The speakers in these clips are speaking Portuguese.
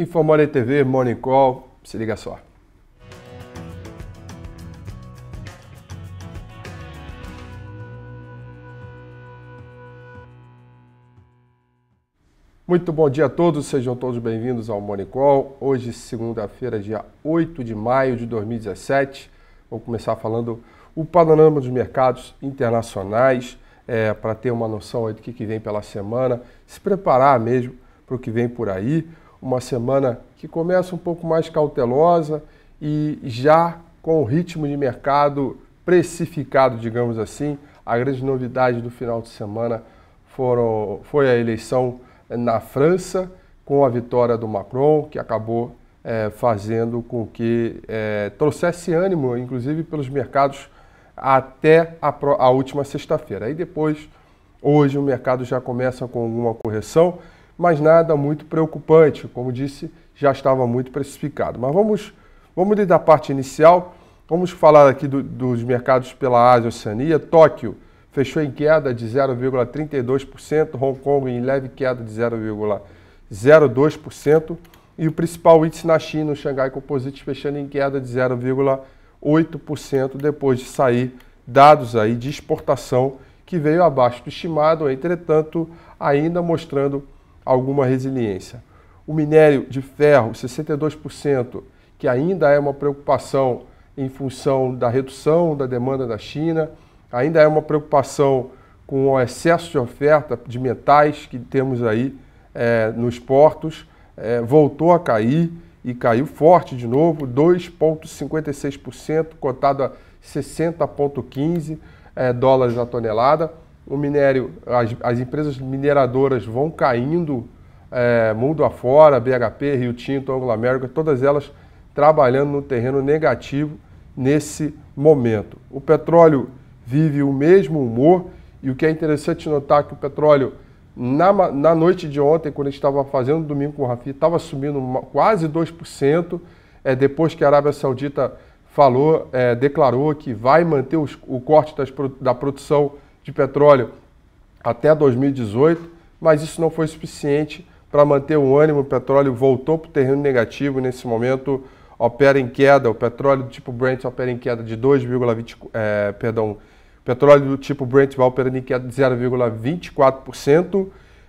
Informoney TV, Morning Call, se liga só. Muito bom dia a todos, sejam todos bem-vindos ao Morning Call. Hoje, segunda-feira, dia 8 de maio de 2017. Vou começar falando o panorama dos mercados internacionais, é, para ter uma noção do que, que vem pela semana, se preparar mesmo para o que vem por aí uma semana que começa um pouco mais cautelosa e já com o ritmo de mercado precificado, digamos assim. A grande novidade do final de semana foram, foi a eleição na França, com a vitória do Macron, que acabou é, fazendo com que é, trouxesse ânimo, inclusive pelos mercados, até a, a última sexta-feira. Aí depois, hoje, o mercado já começa com alguma correção mas nada muito preocupante. Como disse, já estava muito precificado. Mas vamos, vamos da parte inicial. Vamos falar aqui do, dos mercados pela Ásia e Oceania. Tóquio fechou em queda de 0,32%, Hong Kong em leve queda de 0,02% e o principal índice na China, o Xangai Composite, fechando em queda de 0,8% depois de sair dados aí de exportação que veio abaixo do estimado, entretanto, ainda mostrando alguma resiliência. O minério de ferro, 62%, que ainda é uma preocupação em função da redução da demanda da China, ainda é uma preocupação com o excesso de oferta de metais que temos aí é, nos portos, é, voltou a cair e caiu forte de novo, 2,56%, cotado a 60,15 é, dólares a tonelada o minério, as, as empresas mineradoras vão caindo é, mundo afora, BHP, Rio Tinto, Anglo América, todas elas trabalhando no terreno negativo nesse momento. O petróleo vive o mesmo humor e o que é interessante notar é que o petróleo, na, na noite de ontem, quando a gente estava fazendo domingo com o Rafi, estava subindo uma, quase 2%, é, depois que a Arábia Saudita falou, é, declarou que vai manter os, o corte das, da produção de petróleo até 2018, mas isso não foi suficiente para manter o ânimo. O petróleo voltou para o terreno negativo nesse momento, opera em queda. O petróleo do tipo Brent opera em queda de 2,20, é, perdão, o petróleo do tipo Brent vai operando em queda de 0,24%,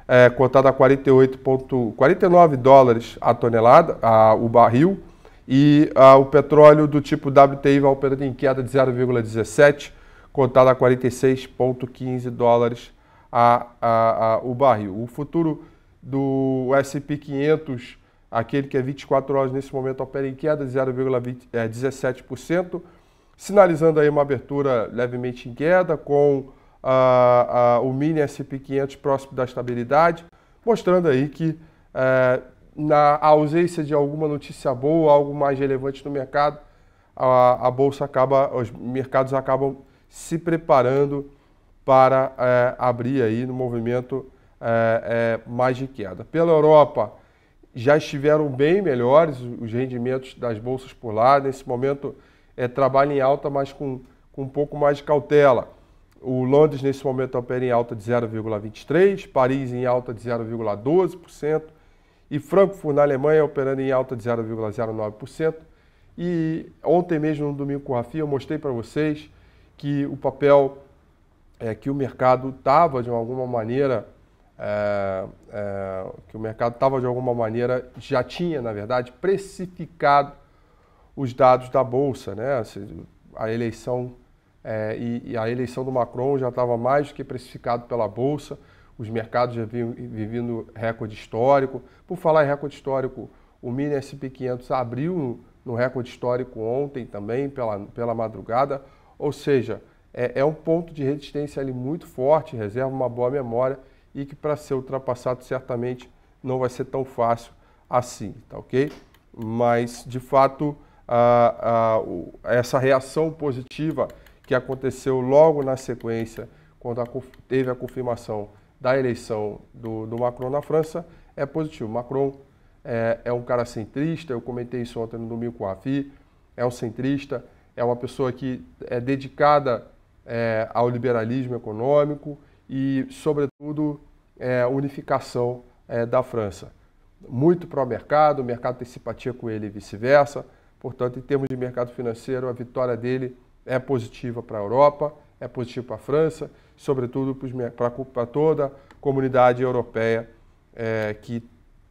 é, cotado a 48,49 dólares a tonelada, a, o barril, e a, ah, o petróleo do tipo WTI vai operando em queda de 0,17% cotada a 46,15 dólares a, a, a, o barril. O futuro do S&P 500, aquele que é 24 horas nesse momento, opera em queda é, de 0,17%, sinalizando aí uma abertura levemente em queda, com a o mini S&P 500 próximo da estabilidade, mostrando aí que é, na ausência de alguma notícia boa, algo mais relevante no mercado, a, a bolsa acaba, os mercados acabam se preparando para é, abrir aí no movimento é, é, mais de queda. Pela Europa, já estiveram bem melhores os rendimentos das bolsas por lá. Nesse momento, é, em alta, mas com, com um pouco mais de cautela. O Londres, nesse momento, opera em alta de 0,23%, Paris em alta de 0,12% e Frankfurt, na Alemanha, operando em alta de 0,09%. E ontem mesmo, no Domingo com o Rafi, eu mostrei para vocês que o papel é, que o mercado estava de alguma maneira é, é, que o mercado estava de alguma maneira já tinha na verdade precificado os dados da bolsa, né? A eleição é, e, e, a eleição do Macron já estava mais do que precificado pela bolsa, os mercados já vinham vivendo recorde histórico. Por falar em recorde histórico, o mini S&P 500 abriu no recorde histórico ontem também pela, pela madrugada. Ou seja, é, é um ponto de resistência ali muito forte, reserva uma boa memória e que para ser ultrapassado certamente não vai ser tão fácil assim, tá ok? Mas, de fato, a, a, essa reação positiva que aconteceu logo na sequência, quando a, teve a confirmação da eleição do, do, Macron na França, é positivo. Macron é, é, um cara centrista, eu comentei isso ontem no domingo com a Rafi, é um centrista, é uma pessoa que é dedicada é, ao liberalismo econômico e, sobretudo, é, unificação é, da França. Muito pró-mercado, o mercado tem simpatia com ele e vice-versa. Portanto, em termos de mercado financeiro, a vitória dele é positiva para a Europa, é positiva para a França, sobretudo para toda a comunidade europeia é, que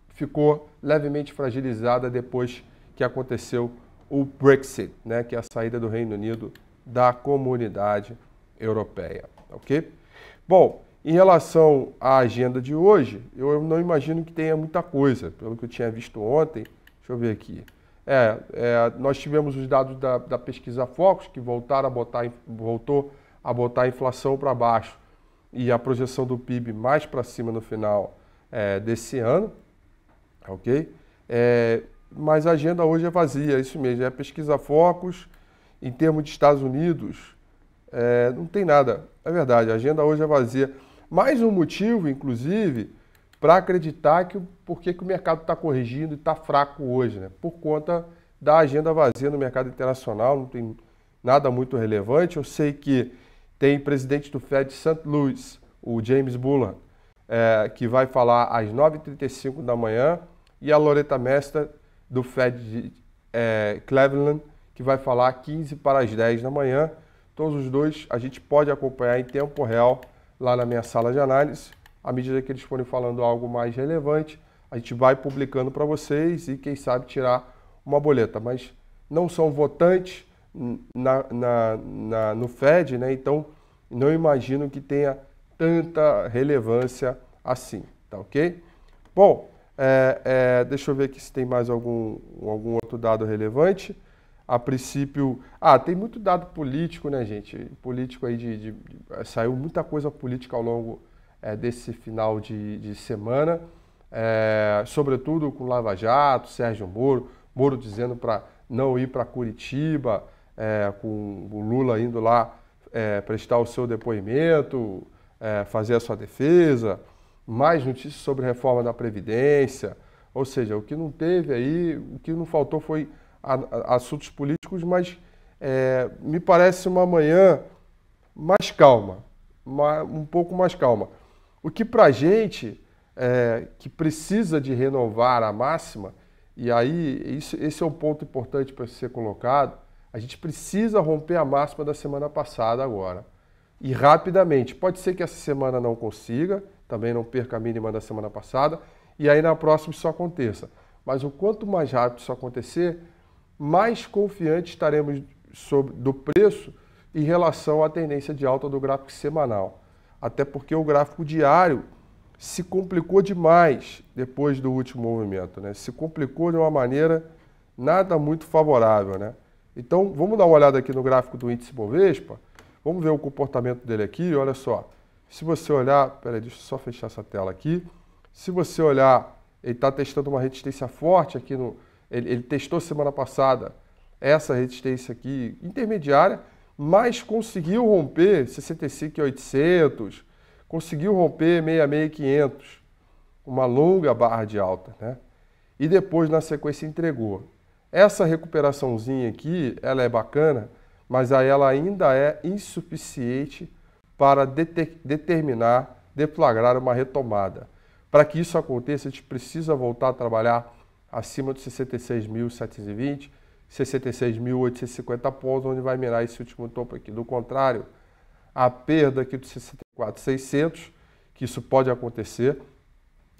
ficou levemente fragilizada depois que aconteceu o Brexit, né, que é a saída do Reino Unido da comunidade europeia, ok? Bom, em relação à agenda de hoje, eu não imagino que tenha muita coisa, pelo que eu tinha visto ontem. Deixa eu ver aqui. É, é, nós tivemos os dados da, da, pesquisa Focus, que voltaram a botar, voltou a botar a inflação para baixo e a projeção do PIB mais para cima no final é, desse ano, ok? É, mas a agenda hoje é vazia, é isso mesmo. É pesquisa focos em termos de Estados Unidos, é, não tem nada. É verdade, a agenda hoje é vazia. Mais um motivo, inclusive, para acreditar que porque que o mercado está corrigindo e está fraco hoje, né? Por conta da agenda vazia no mercado internacional, não tem nada muito relevante. Eu sei que tem presidente do Fed St. Louis, o James Bullard, é, que vai falar às 9h35 da manhã, e a Loreta Mestre do Fed de é, Cleveland, que vai falar 15 para as 10 da manhã. Todos os dois a gente pode acompanhar em tempo real lá na minha sala de análise. À medida que eles forem falando algo mais relevante, a gente vai publicando para vocês e quem sabe tirar uma boleta. Mas não são votantes na, na, na, no Fed, né? então não imagino que tenha tanta relevância assim, tá ok? Bom, é, é, deixa eu ver aqui se tem mais algum, algum outro dado relevante. A princípio. Ah, tem muito dado político, né, gente? Político aí de. de, de saiu muita coisa política ao longo é, desse final de, de semana. É, sobretudo com Lava Jato, Sérgio Moro, Moro dizendo para não ir para Curitiba, é, com o Lula indo lá é, prestar o seu depoimento, fazer a sua defesa mais notícias sobre reforma da Previdência. Ou seja, o que não teve aí, o que não faltou foi assuntos políticos, mas é, me parece uma manhã mais calma, um pouco mais calma. O que para a gente é, que precisa de renovar a máxima, e aí isso, esse é um ponto importante para ser colocado, a gente precisa romper a máxima da semana passada agora. E rapidamente. Pode ser que essa semana não consiga, também não perca a mínima da semana passada. E aí na próxima isso aconteça. Mas o quanto mais rápido isso acontecer, mais confiante estaremos sobre, do preço em relação à tendência de alta do gráfico semanal. Até porque o gráfico diário se complicou demais depois do último movimento, né? Se complicou de uma maneira nada muito favorável, né? Então, vamos dar uma olhada aqui no gráfico do índice Bovespa. Vamos ver o comportamento dele aqui, olha só. Se você olhar, peraí, deixa eu só fechar essa tela aqui. Se você olhar, ele está testando uma resistência forte aqui no. Ele, ele testou semana passada essa resistência aqui intermediária, mas conseguiu romper 65,800, conseguiu romper 66,500, uma longa barra de alta, né? E depois na sequência entregou. Essa recuperaçãozinha aqui, ela é bacana, mas aí ela ainda é insuficiente para determinar, deflagrar uma retomada. Para que isso aconteça, a gente precisa voltar a trabalhar acima dos 66.720, 66.850 pontos, onde vai mirar esse último topo aqui. Do contrário, a perda aqui dos 64.600, que isso pode acontecer,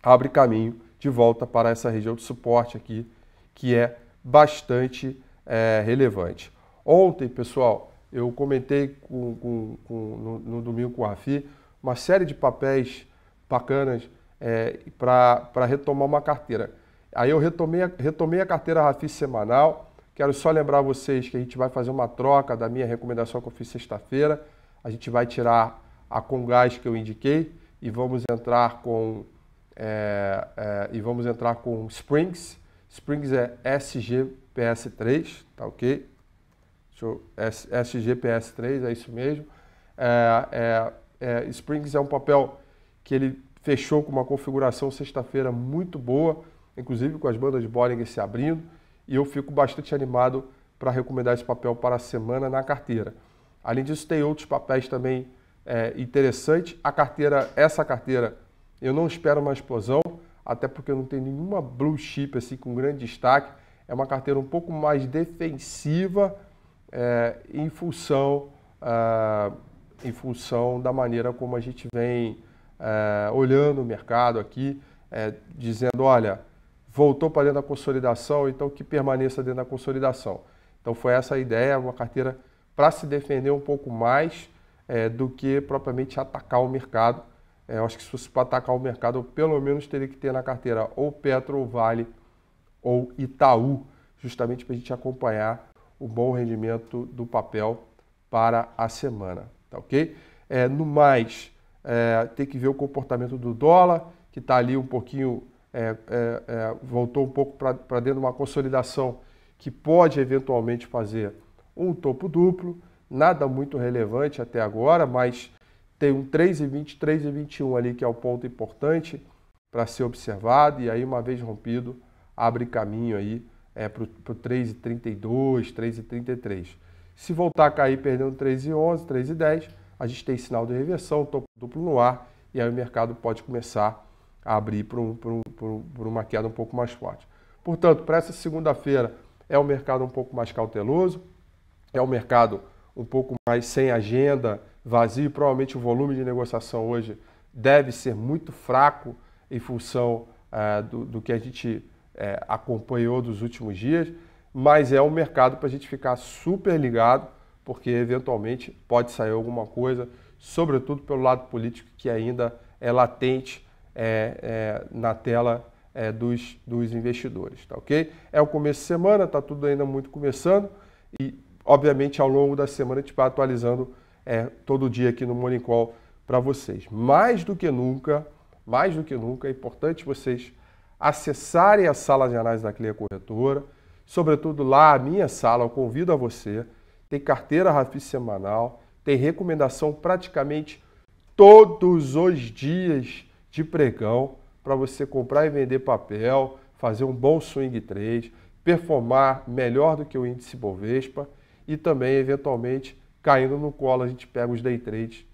abre caminho de volta para essa região de suporte aqui, que é bastante é, relevante. Ontem, pessoal, eu comentei com, com, com, no, no, domingo com o Rafi uma série de papéis bacanas é, para retomar uma carteira. Aí eu retomei, retomei a carteira Rafi semanal. Quero só lembrar vocês que a gente vai fazer uma troca da minha recomendação que eu fiz sexta-feira. A gente vai tirar a Congás que eu indiquei e vamos entrar com é, é, e vamos entrar com Springs. Springs é SGPS3, tá ok? SGPS3, é isso mesmo. É, é, é, Springs é um papel que ele fechou com uma configuração sexta-feira muito boa, inclusive com as bandas de Bollinger se abrindo, e eu fico bastante animado para recomendar esse papel para a semana na carteira. Além disso, tem outros papéis também é, interessantes. A carteira, essa carteira, eu não espero uma explosão, até porque eu não tenho nenhuma blue chip assim com grande destaque. É uma carteira um pouco mais defensiva, é, em função é, em função da maneira como a gente vem é, olhando o mercado aqui, é, dizendo, olha, voltou para dentro da consolidação, então que permaneça dentro da consolidação. Então foi essa a ideia, uma carteira para se defender um pouco mais é, do que propriamente atacar o mercado. É, eu acho que se fosse para atacar o mercado, eu pelo menos teria que ter na carteira ou Petro, ou Vale, ou Itaú, justamente para a gente acompanhar o bom rendimento do papel para a semana, tá ok? É, no mais, é, tem que ver o comportamento do dólar, que está ali um pouquinho, é, é, é voltou um pouco para dentro de uma consolidação que pode eventualmente fazer um topo duplo, nada muito relevante até agora, mas tem um 3,20, 3,21 ali que é o ponto importante para ser observado e aí uma vez rompido abre caminho aí é, para o 3,32, 3,33. Se voltar a cair perdendo 3,11, 3,10, a gente tem sinal de reversão, topo duplo no ar, e aí o mercado pode começar a abrir para um, um, uma queda um pouco mais forte. Portanto, para essa segunda-feira é um mercado um pouco mais cauteloso, é um mercado um pouco mais sem agenda, vazio. Provavelmente o volume de negociação hoje deve ser muito fraco em função eh, do, do que a gente é, acompanhou dos últimos dias, mas é um mercado para a gente ficar super ligado, porque eventualmente pode sair alguma coisa, sobretudo pelo lado político que ainda é latente é, é, na tela é, dos, dos investidores, tá ok? É o começo de semana, está tudo ainda muito começando e, obviamente, ao longo da semana a gente vai atualizando é, todo dia aqui no Morning Call para vocês. Mais do que nunca, mais do que nunca, é importante vocês acessarem a sala de análise da Clear Corretora, sobretudo lá a minha sala, eu convido a você. Tem carteira Rafi semanal, tem recomendação praticamente todos os dias de pregão para você comprar e vender papel, fazer um bom swing trade, performar melhor do que o índice Bovespa e também eventualmente caindo no colo a gente pega os day trades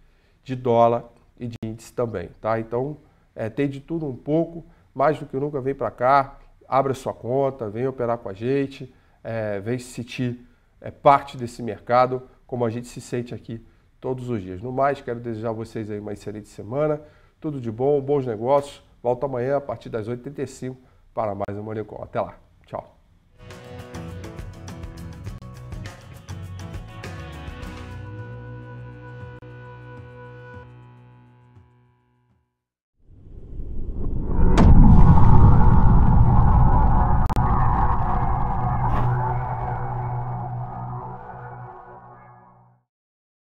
de dólar e de índice também, tá? Então, é, tem de tudo um pouco mais do que nunca vem para cá, abra sua conta, vem operar com a gente, é, vem se sentir é, parte desse mercado, como a gente se sente aqui todos os dias. No mais, quero desejar a vocês aí uma excelente semana, tudo de bom, bons negócios. Volto amanhã a partir das 8h35 para mais um Manicom. Até lá, tchau.